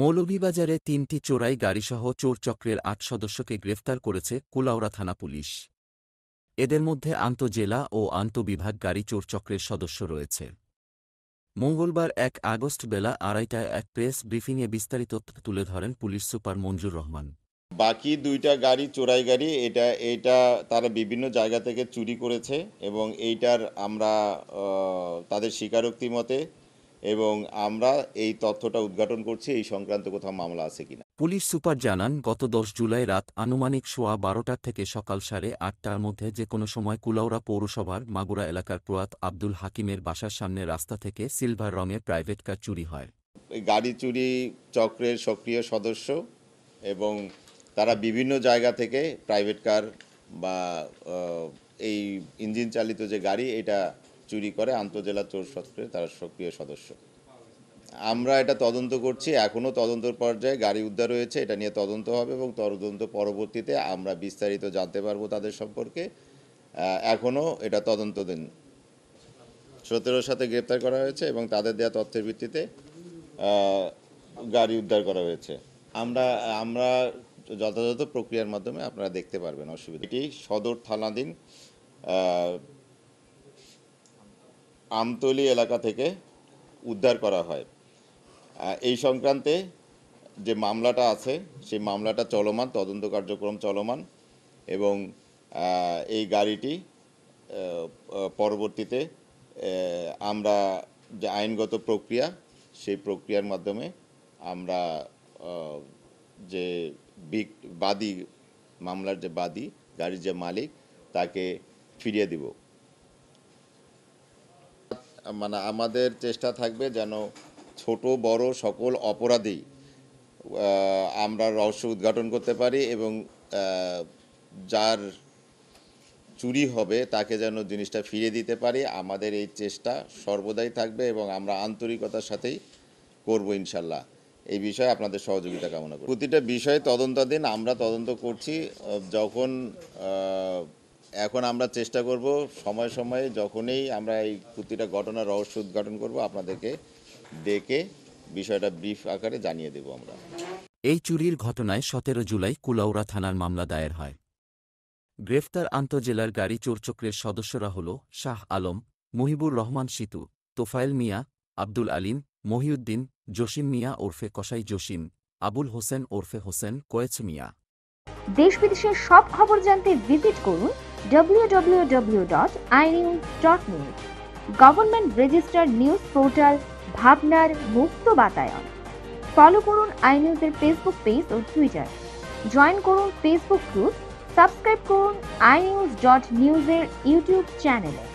মৌলভীবাজারে তিনটি চোরাই গাড়িসহ চোরচক্রের আট সদস্যকে গ্রেফতার করেছে কুলাউড়া থানা পুলিশ এদের মধ্যে আন্তজেলা ও আন্তবিভাগ গাড়ি চোরচক্রের সদস্য রয়েছে মঙ্গলবার এক আগস্ট বেলা আড়াইটায় এক প্রেস ব্রিফিংয়ে বিস্তারিত তুলে ধরেন পুলিশ সুপার মঞ্জুর রহমান বাকি দুইটা গাড়ি চোরাই গাড়ি এটা এটা তারা বিভিন্ন জায়গা থেকে চুরি করেছে এবং এইটার আমরা তাদের স্বীকারোক্তি মতে এবং আমরা এই তথ্যটা উদ্ঘাটন করছি এই সংক্রান্ত কোথাও মামলা আছে কিনা পুলিশ সুপার জানান গত দশ জুলাই রাত আনুমানিক সোয়া বারোটা থেকে সকাল সাড়ে আটটার মধ্যে যে কোনো সময় কুলাউড়া পৌরসভার মাগুরা এলাকার প্রয়াত আব্দুল হাকিমের বাসার সামনে রাস্তা থেকে সিলভার রঙের প্রাইভেট কার চুরি হয় গাড়ি চুরি চক্রের সক্রিয় সদস্য এবং তারা বিভিন্ন জায়গা থেকে প্রাইভেট কার বা এই ইঞ্জিন চালিত যে গাড়ি এটা চুরি করে আন্তজেলা চোর সত্ত্বে তারা সক্রিয় সদস্য আমরা এটা তদন্ত করছি এখনও তদন্তর পর্যায়ে গাড়ি উদ্ধার হয়েছে এটা নিয়ে তদন্ত হবে এবং তদন্ত পরবর্তীতে আমরা বিস্তারিত জানতে পারবো তাদের সম্পর্কে এখনও এটা তদন্ত দিন সতেরোর সাথে গ্রেপ্তার করা হয়েছে এবং তাদের দেওয়া তথ্যের ভিত্তিতে গাড়ি উদ্ধার করা হয়েছে আমরা আমরা যথাযথ প্রক্রিয়ার মাধ্যমে আপনারা দেখতে পারবেন অসুবিধা এটি সদর থানাধীন আমতলি এলাকা থেকে উদ্ধার করা হয় এই সংক্রান্তে যে মামলাটা আছে সেই মামলাটা চলমান তদন্ত কার্যক্রম চলমান এবং এই গাড়িটি পরবর্তীতে আমরা যে আইনগত প্রক্রিয়া সেই প্রক্রিয়ার মাধ্যমে আমরা যে বাদী মামলার যে বাদী গাড়ির যে মালিক তাকে ফিরিয়ে দিব মানে আমাদের চেষ্টা থাকবে যেন ছোট বড় সকল অপরাধী আমরা রহস্য উদ্ঘাটন করতে পারি এবং যার চুরি হবে তাকে যেন জিনিসটা ফিরিয়ে দিতে পারি আমাদের এই চেষ্টা সর্বদাই থাকবে এবং আমরা আন্তরিকতার সাথেই করব ইনশাল্লাহ এই বিষয়ে আপনাদের সহযোগিতা কামনা করি প্রতিটা বিষয়ে তদন্তাধীন আমরা তদন্ত করছি যখন এখন আমরা চেষ্টা করব সময় সময়ে যখনই আমরা এই প্রতিটা ঘটনা রহস্য উদ্ঘাটন করব আপনাদেরকে ডেকে বিষয়টা ব্রিফ আকারে জানিয়ে দেব আমরা এই চুরির ঘটনায় সতেরো জুলাই কুলাউরা থানার মামলা দায়ের হয় গ্রেফতার আন্তজেলার গাড়ি চোরচক্রের সদস্যরা হল শাহ আলম মুহিবুর রহমান সিতু তোফায়েল মিয়া আব্দুল আলীম মহিউদ্দিন জসিম মিয়া ওরফে কসাই জসিম আবুল হোসেন ওরফে হোসেন কোয়েচ মিয়া দেশ বিদেশের সব খবর জানতে ভিজিট করুন www.inews.net government registered news portal ভাবনার মুক্ত বাতায়ন ফলো করুন আইনিউজের ফেসবুক পেজ ও টুইটার জয়েন করুন ফেসবুক গ্রুপ সাবস্ক্রাইব করুন আইনিউজ ডট নিউজের ইউটিউব চ্যানেলে